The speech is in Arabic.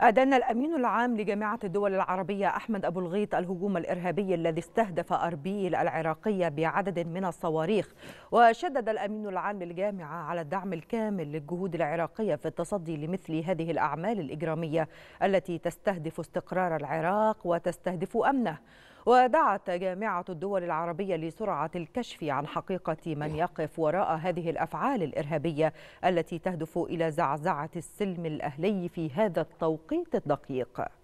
أدان الأمين العام لجامعة الدول العربية أحمد أبو الغيط الهجوم الإرهابي الذي استهدف أربيل العراقية بعدد من الصواريخ وشدد الأمين العام للجامعة على الدعم الكامل للجهود العراقية في التصدي لمثل هذه الأعمال الإجرامية التي تستهدف استقرار العراق وتستهدف أمنه ودعت جامعة الدول العربية لسرعة الكشف عن حقيقة من يقف وراء هذه الأفعال الإرهابية التي تهدف إلى زعزعة السلم الأهلي في هذا التوقيت الدقيق